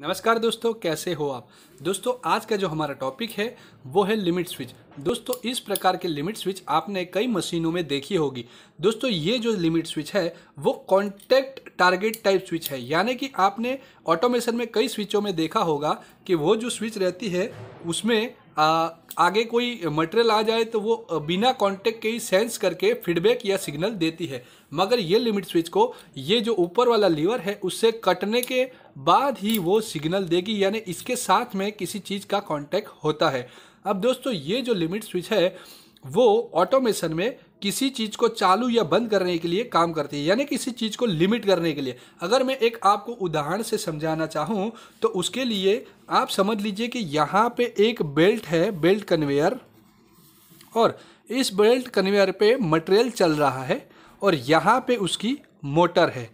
नमस्कार दोस्तों कैसे हो आप दोस्तों आज का जो हमारा टॉपिक है वो है लिमिट स्विच दोस्तों इस प्रकार के लिमिट स्विच आपने कई मशीनों में देखी होगी दोस्तों ये जो लिमिट स्विच है वो कॉन्टैक्ट टारगेट टाइप स्विच है यानी कि आपने ऑटोमेशन में कई स्विचों में देखा होगा कि वो जो स्विच रहती है उसमें आ, आगे कोई मटेरियल आ जाए तो वो बिना कांटेक्ट के ही सेंस करके फीडबैक या सिग्नल देती है मगर ये लिमिट स्विच को ये जो ऊपर वाला लीवर है उससे कटने के बाद ही वो सिग्नल देगी यानी इसके साथ में किसी चीज़ का कांटेक्ट होता है अब दोस्तों ये जो लिमिट स्विच है वो ऑटोमेशन में किसी चीज़ को चालू या बंद करने के लिए काम करती है यानी किसी चीज़ को लिमिट करने के लिए अगर मैं एक आपको उदाहरण से समझाना चाहूँ तो उसके लिए आप समझ लीजिए कि यहाँ पे एक बेल्ट है बेल्ट कन्वेयर और इस बेल्ट कन्वेयर पे मटेरियल चल रहा है और यहाँ पे उसकी मोटर है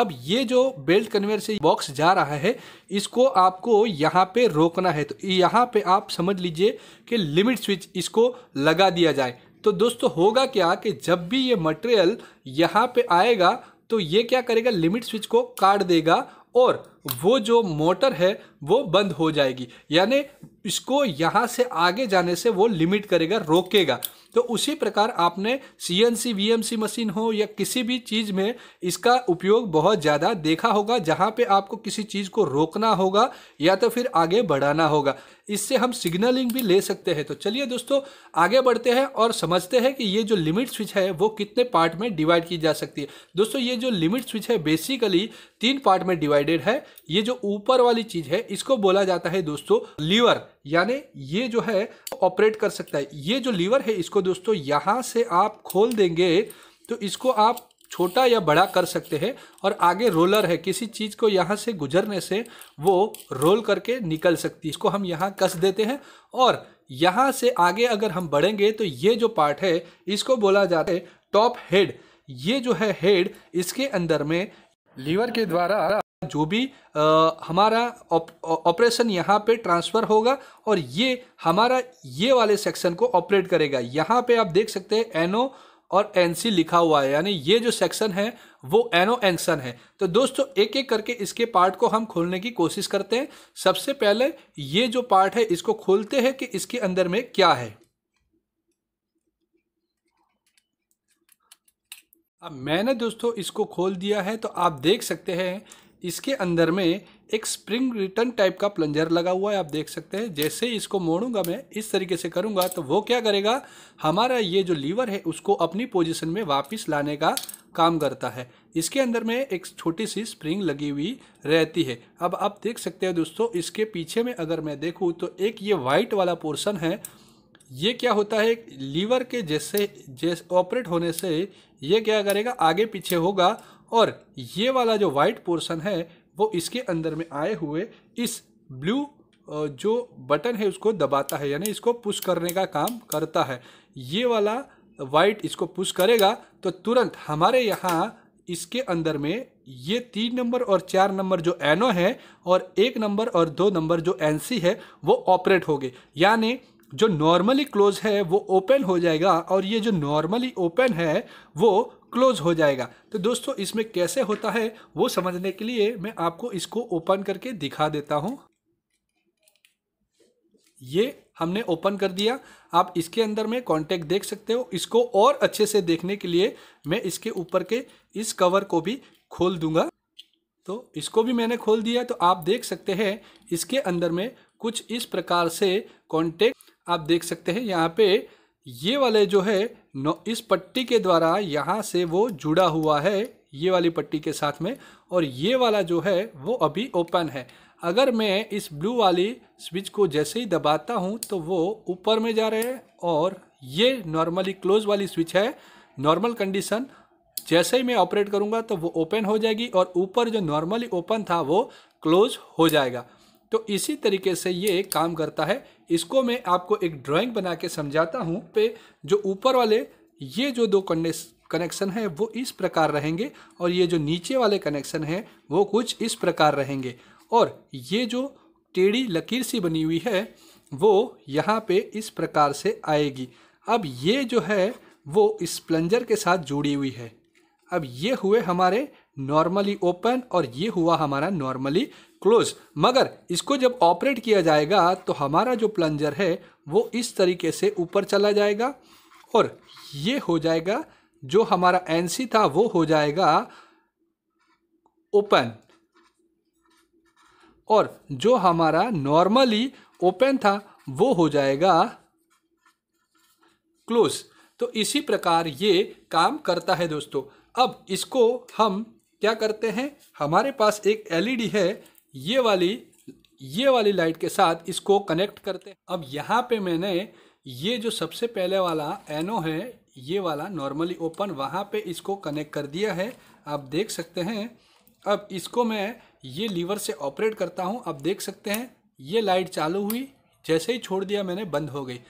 अब ये जो बेल्ट कन्वेयर से बॉक्स जा रहा है इसको आपको यहाँ पे रोकना है तो यहाँ पे आप समझ लीजिए कि लिमिट स्विच इसको लगा दिया जाए तो दोस्तों होगा क्या कि जब भी ये मटेरियल यहाँ पे आएगा तो ये क्या करेगा लिमिट स्विच को काट देगा और वो जो मोटर है वो बंद हो जाएगी यानी इसको यहाँ से आगे जाने से वो लिमिट करेगा रोकेगा तो उसी प्रकार आपने C N C V M C machine हो या किसी भी चीज़ में इसका उपयोग बहुत ज़्यादा देखा होगा जहाँ पे आपको किसी चीज़ को रोकना होगा या तो फिर आगे बढ़ाना होगा इससे हम सिग्नलिंग भी ले सकते हैं तो चलिए दोस्तों आगे बढ़ते हैं और समझते हैं कि ये जो लिमिट स्विच है वो कितने पार्ट में डिवाइड की जा सकती है दोस्तों ये जो लिमिट स्विच है बेसिकली तीन पार्ट में डिवाइडेड है ये जो ऊपर वाली चीज है इसको बोला जाता है दोस्तों लीवर यानी ये जो है ऑपरेट कर सकता है ये जो लीवर है इसको दोस्तों यहां से आप खोल देंगे तो इसको आप छोटा या बड़ा कर सकते हैं और आगे रोलर है किसी चीज़ को यहाँ से गुजरने से वो रोल करके निकल सकती है इसको हम यहाँ कस देते हैं और यहाँ से आगे अगर हम बढ़ेंगे तो ये जो पार्ट है इसको बोला जाता है टॉप हेड ये जो है हेड इसके अंदर में लीवर के द्वारा जो भी आ, हमारा ऑपरेशन उप, यहाँ पे ट्रांसफ़र होगा और ये हमारा ये वाले सेक्शन को ऑपरेट करेगा यहाँ पे आप देख सकते हैं एनओ और एनसी लिखा हुआ है यानी ये जो सेक्शन है वो एनओ एनसन है तो दोस्तों एक एक करके इसके पार्ट को हम खोलने की कोशिश करते हैं सबसे पहले ये जो पार्ट है इसको खोलते हैं कि इसके अंदर में क्या है अब मैंने दोस्तों इसको खोल दिया है तो आप देख सकते हैं इसके अंदर में एक स्प्रिंग रिटर्न टाइप का प्लंजर लगा हुआ है आप देख सकते हैं जैसे इसको मोड़ूंगा मैं इस तरीके से करूंगा तो वो क्या करेगा हमारा ये जो लीवर है उसको अपनी पोजीशन में वापस लाने का काम करता है इसके अंदर में एक छोटी सी स्प्रिंग लगी हुई रहती है अब आप देख सकते हैं दोस्तों इसके पीछे में अगर मैं देखूँ तो एक ये वाइट वाला पोर्सन है ये क्या होता है लीवर के जैसे जैसे ऑपरेट होने से ये क्या करेगा आगे पीछे होगा और ये वाला जो वाइट पोर्शन है वो इसके अंदर में आए हुए इस ब्लू जो बटन है उसको दबाता है यानी इसको पुश करने का काम करता है ये वाला वाइट इसको पुश करेगा तो तुरंत हमारे यहाँ इसके अंदर में ये तीन नंबर और चार नंबर जो एनो है और एक नंबर और दो नंबर जो एन है वो ऑपरेट गए यानी जो नॉर्मली क्लोज है वो ओपन हो जाएगा और ये जो नॉर्मली ओपन है वो क्लोज हो जाएगा तो दोस्तों इसमें कैसे होता है वो समझने के लिए मैं आपको इसको ओपन करके दिखा देता हूँ ये हमने ओपन कर दिया आप इसके अंदर में कांटेक्ट देख सकते हो इसको और अच्छे से देखने के लिए मैं इसके ऊपर के इस कवर को भी खोल दूंगा तो इसको भी मैंने खोल दिया तो आप देख सकते हैं इसके अंदर में कुछ इस प्रकार से कॉन्टेक्ट आप देख सकते हैं यहाँ पे ये वाले जो है नो इस पट्टी के द्वारा यहाँ से वो जुड़ा हुआ है ये वाली पट्टी के साथ में और ये वाला जो है वो अभी ओपन है अगर मैं इस ब्लू वाली स्विच को जैसे ही दबाता हूँ तो वो ऊपर में जा रहे हैं और ये नॉर्मली क्लोज वाली स्विच है नॉर्मल कंडीशन जैसे ही मैं ऑपरेट करूँगा तो वो ओपन हो जाएगी और ऊपर जो नॉर्मली ओपन था वो क्लोज हो जाएगा तो इसी तरीके से ये काम करता है इसको मैं आपको एक ड्राइंग बना के समझाता हूँ पे जो ऊपर वाले ये जो दो कनेक्शन है वो इस प्रकार रहेंगे और ये जो नीचे वाले कनेक्शन है वो कुछ इस प्रकार रहेंगे और ये जो टेढ़ी लकीर सी बनी हुई है वो यहाँ पे इस प्रकार से आएगी अब ये जो है वो इस प्लंजर के साथ जुड़ी हुई है अब ये हुए हमारे नॉर्मली ओपन और ये हुआ हमारा नॉर्मली क्लोज मगर इसको जब ऑपरेट किया जाएगा तो हमारा जो प्लंजर है वो इस तरीके से ऊपर चला जाएगा और ये हो जाएगा जो हमारा एन था वो हो जाएगा ओपन और जो हमारा नॉर्मली ओपन था वो हो जाएगा क्लोज तो इसी प्रकार ये काम करता है दोस्तों अब इसको हम क्या करते हैं हमारे पास एक एलईडी e है ये वाली ये वाली लाइट के साथ इसको कनेक्ट करते हैं अब यहाँ पे मैंने ये जो सबसे पहले वाला एनो है ये वाला नॉर्मली ओपन वहाँ पे इसको कनेक्ट कर दिया है आप देख सकते हैं अब इसको मैं ये लीवर से ऑपरेट करता हूँ आप देख सकते हैं ये लाइट चालू हुई जैसे ही छोड़ दिया मैंने बंद हो गई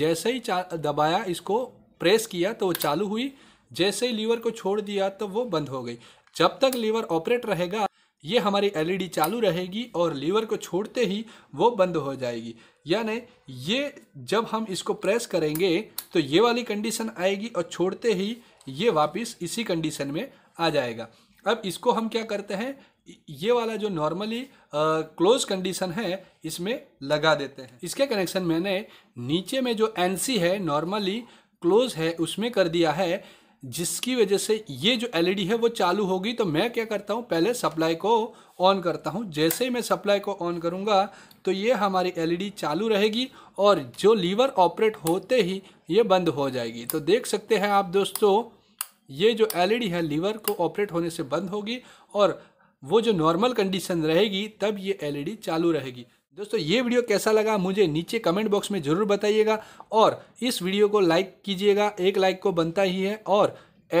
जैसे ही दबाया इसको प्रेस किया तो वो चालू हुई जैसे ही लीवर को छोड़ दिया तो वो बंद हो गई जब तक लीवर ऑपरेट रहेगा ये हमारी एलईडी चालू रहेगी और लीवर को छोड़ते ही वो बंद हो जाएगी यानी ये जब हम इसको प्रेस करेंगे तो ये वाली कंडीशन आएगी और छोड़ते ही ये वापस इसी कंडीशन में आ जाएगा अब इसको हम क्या करते हैं ये वाला जो नॉर्मली क्लोज कंडीशन है इसमें लगा देते हैं इसके कनेक्शन मैंने नीचे में जो एनसी है नॉर्मली क्लोज है उसमें कर दिया है जिसकी वजह से ये जो एलईडी e है वो चालू होगी तो मैं क्या करता हूँ पहले सप्लाई को ऑन करता हूँ जैसे ही मैं सप्लाई को ऑन करूँगा तो ये हमारी एलईडी e चालू रहेगी और जो लीवर ऑपरेट होते ही ये बंद हो जाएगी तो देख सकते हैं आप दोस्तों ये जो एलईडी e है लीवर को ऑपरेट होने से बंद होगी और वो जो नॉर्मल कंडीशन रहेगी तब ये एल चालू रहेगी दोस्तों ये वीडियो कैसा लगा मुझे नीचे कमेंट बॉक्स में ज़रूर बताइएगा और इस वीडियो को लाइक कीजिएगा एक लाइक को तो बनता ही है और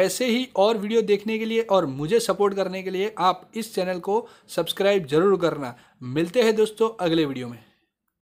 ऐसे ही और वीडियो देखने के लिए और मुझे सपोर्ट करने के लिए आप इस चैनल को सब्सक्राइब जरूर करना मिलते हैं दोस्तों अगले वीडियो में